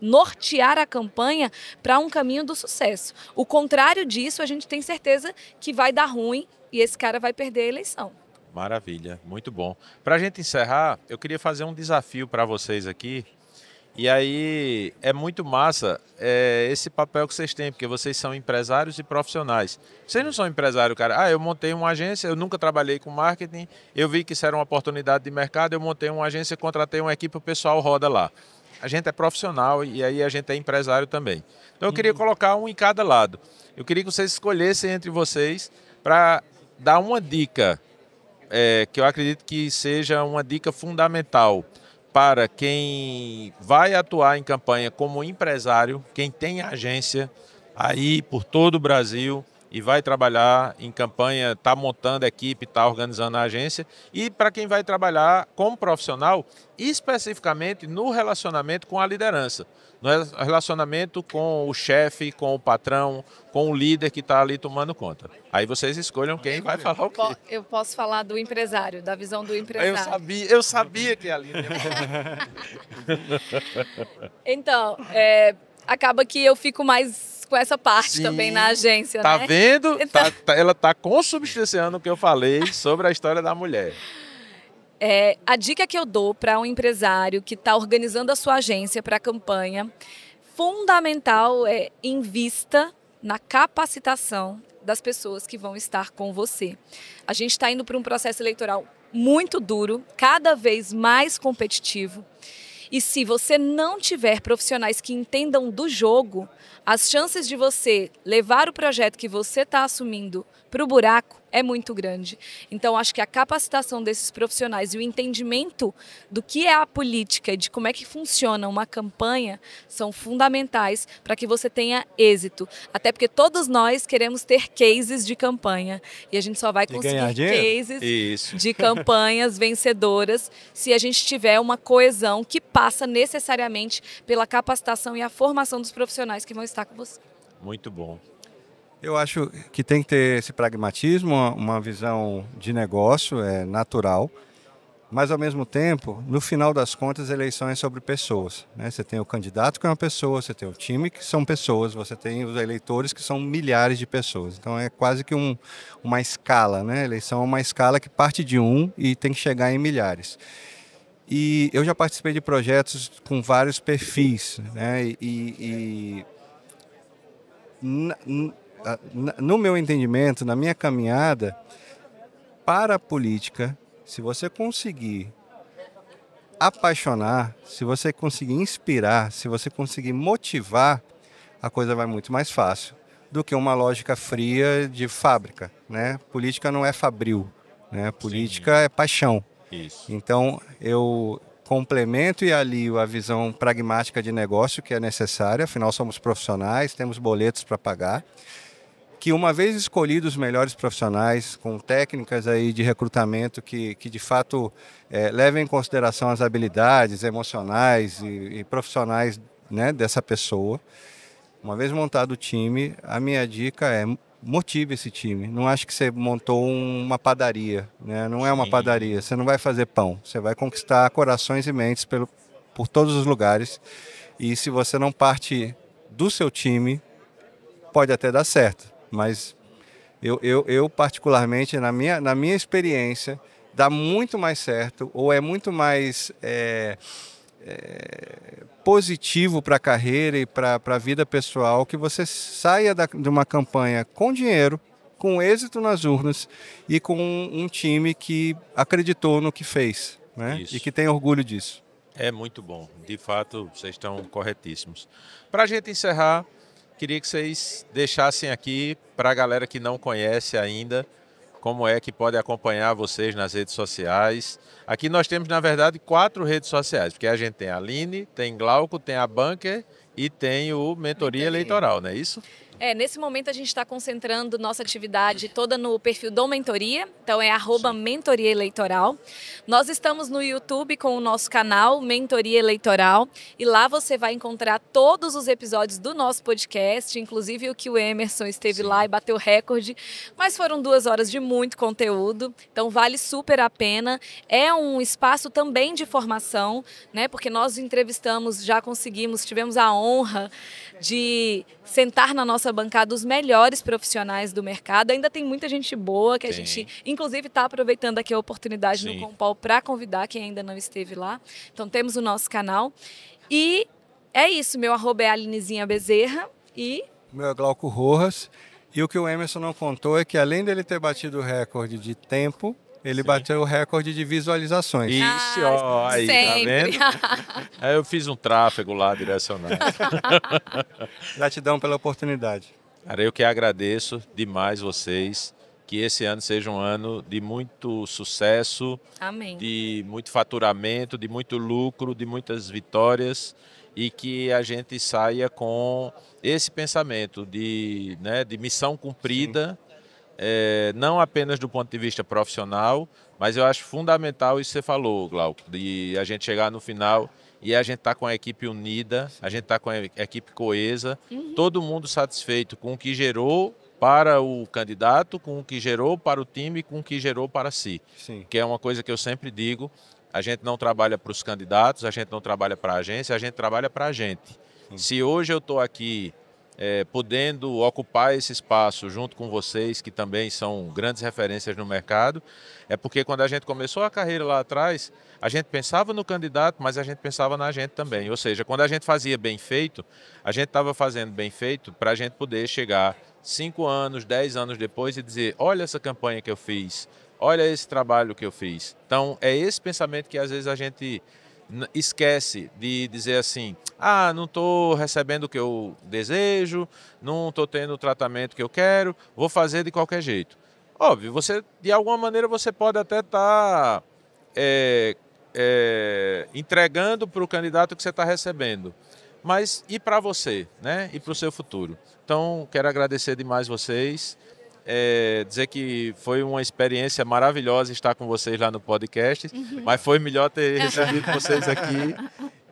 nortear a campanha para um caminho do sucesso. O contrário disso, a gente tem certeza que vai dar ruim e esse cara vai perder a eleição. Maravilha, muito bom. Para a gente encerrar, eu queria fazer um desafio para vocês aqui. E aí é muito massa é, esse papel que vocês têm, porque vocês são empresários e profissionais. Vocês não são empresário, cara. Ah, eu montei uma agência, eu nunca trabalhei com marketing, eu vi que isso era uma oportunidade de mercado, eu montei uma agência, contratei uma equipe, o pessoal roda lá a gente é profissional e aí a gente é empresário também. Então eu queria uhum. colocar um em cada lado. Eu queria que vocês escolhessem entre vocês para dar uma dica é, que eu acredito que seja uma dica fundamental para quem vai atuar em campanha como empresário, quem tem agência aí por todo o Brasil e vai trabalhar em campanha, está montando a equipe, está organizando a agência. E para quem vai trabalhar como profissional, especificamente no relacionamento com a liderança, no relacionamento com o chefe, com o patrão, com o líder que está ali tomando conta. Aí vocês escolham quem vai falar o quê. Eu posso falar do empresário, da visão do empresário. Eu sabia, eu sabia que ali. Né? então, é, acaba que eu fico mais com essa parte Sim. também na agência, tá né? Vendo? Tá, então... Tá ela tá consubstanciando o que eu falei sobre a história da mulher. É, a dica que eu dou para um empresário que está organizando a sua agência para a campanha, fundamental é invista na capacitação das pessoas que vão estar com você. A gente está indo para um processo eleitoral muito duro, cada vez mais competitivo. E se você não tiver profissionais que entendam do jogo, as chances de você levar o projeto que você está assumindo para o buraco é muito grande. Então, acho que a capacitação desses profissionais e o entendimento do que é a política e de como é que funciona uma campanha são fundamentais para que você tenha êxito. Até porque todos nós queremos ter cases de campanha e a gente só vai conseguir cases Isso. de campanhas vencedoras se a gente tiver uma coesão que passa necessariamente pela capacitação e a formação dos profissionais que vão estar com você. Muito bom. Eu acho que tem que ter esse pragmatismo, uma visão de negócio, é natural. Mas, ao mesmo tempo, no final das contas, eleição é sobre pessoas. Né? Você tem o candidato que é uma pessoa, você tem o time que são pessoas, você tem os eleitores que são milhares de pessoas. Então, é quase que um, uma escala. Né? Eleição é uma escala que parte de um e tem que chegar em milhares. E eu já participei de projetos com vários perfis. Né? E, e, e ah, no meu entendimento, na minha caminhada, para a política, se você conseguir apaixonar, se você conseguir inspirar, se você conseguir motivar, a coisa vai muito mais fácil do que uma lógica fria de fábrica, né? Política não é fabril, né? Política Sim. é paixão. Isso. Então, eu complemento e alio a visão pragmática de negócio que é necessária, afinal somos profissionais, temos boletos para pagar que uma vez escolhidos os melhores profissionais, com técnicas aí de recrutamento que, que de fato é, levem em consideração as habilidades emocionais e, e profissionais né, dessa pessoa, uma vez montado o time, a minha dica é motive esse time. Não acho que você montou uma padaria, né? não é uma padaria, você não vai fazer pão, você vai conquistar corações e mentes pelo, por todos os lugares. E se você não parte do seu time, pode até dar certo mas eu, eu, eu, particularmente, na minha, na minha experiência, dá muito mais certo ou é muito mais é, é, positivo para a carreira e para a vida pessoal que você saia da, de uma campanha com dinheiro, com êxito nas urnas e com um, um time que acreditou no que fez né? e que tem orgulho disso. É muito bom, de fato, vocês estão corretíssimos. Para a gente encerrar, Queria que vocês deixassem aqui para a galera que não conhece ainda como é que pode acompanhar vocês nas redes sociais. Aqui nós temos, na verdade, quatro redes sociais, porque a gente tem a Aline, tem Glauco, tem a Bunker e tem o Mentoria, Eleitoral, não é isso? É, nesse momento a gente está concentrando nossa atividade toda no perfil do Mentoria, então é arroba Mentoria Eleitoral. Nós estamos no YouTube com o nosso canal Mentoria Eleitoral e lá você vai encontrar todos os episódios do nosso podcast, inclusive o que o Emerson esteve Sim. lá e bateu recorde, mas foram duas horas de muito conteúdo, então vale super a pena. É um espaço também de formação, né? Porque nós entrevistamos, já conseguimos, tivemos a honra de sentar na nossa bancada os melhores profissionais do mercado. Ainda tem muita gente boa que a gente, inclusive, está aproveitando aqui a oportunidade Sim. no Compal para convidar quem ainda não esteve lá. Então temos o nosso canal. E é isso, meu arroba é Alinezinha Bezerra e. Meu é Glauco Rojas. E o que o Emerson não contou é que além dele ter batido o recorde de tempo ele Sim. bateu o recorde de visualizações. Isso, ah, ó, aí, tá sempre. tá vendo? É, eu fiz um tráfego lá direcionado. Gratidão pela oportunidade. Cara, eu que agradeço demais vocês. Que esse ano seja um ano de muito sucesso, Amém. de muito faturamento, de muito lucro, de muitas vitórias e que a gente saia com esse pensamento de, né, de missão cumprida. Sim é, não apenas do ponto de vista profissional, mas eu acho fundamental isso que você falou, Glauco, de a gente chegar no final e a gente estar tá com a equipe unida, a gente estar tá com a equipe coesa, uhum. todo mundo satisfeito com o que gerou para o candidato, com o que gerou para o time, com o que gerou para si. Sim. Que é uma coisa que eu sempre digo: a gente não trabalha para os candidatos, a gente não trabalha para a agência, a gente trabalha para a gente. Sim. Se hoje eu estou aqui é, podendo ocupar esse espaço junto com vocês, que também são grandes referências no mercado, é porque quando a gente começou a carreira lá atrás, a gente pensava no candidato, mas a gente pensava na gente também. Ou seja, quando a gente fazia bem feito, a gente estava fazendo bem feito para a gente poder chegar cinco anos, dez anos depois e dizer: olha essa campanha que eu fiz, olha esse trabalho que eu fiz. Então, é esse pensamento que às vezes a gente esquece de dizer assim: ah, não estou recebendo o que eu desejo, não estou tendo o tratamento que eu quero, vou fazer de qualquer jeito. Óbvio, você de alguma maneira você pode até estar tá, é, é, entregando para o candidato que você está recebendo, mas e para você, né? E para o seu futuro. Então, quero agradecer demais vocês é, dizer que foi uma experiência maravilhosa estar com vocês lá no podcast, uhum. mas foi melhor ter recebido vocês aqui.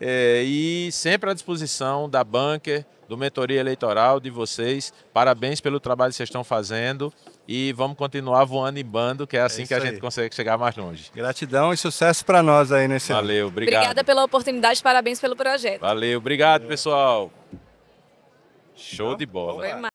É, e sempre à disposição da Bunker, do Mentoria Eleitoral, de vocês. Parabéns pelo trabalho que vocês estão fazendo e vamos continuar voando em bando, que é assim é que a aí. gente consegue chegar mais longe. Gratidão e sucesso para nós aí nesse Valeu, ano. obrigado. Obrigada pela oportunidade, parabéns pelo projeto. Valeu, obrigado, pessoal. Show tá. de bola.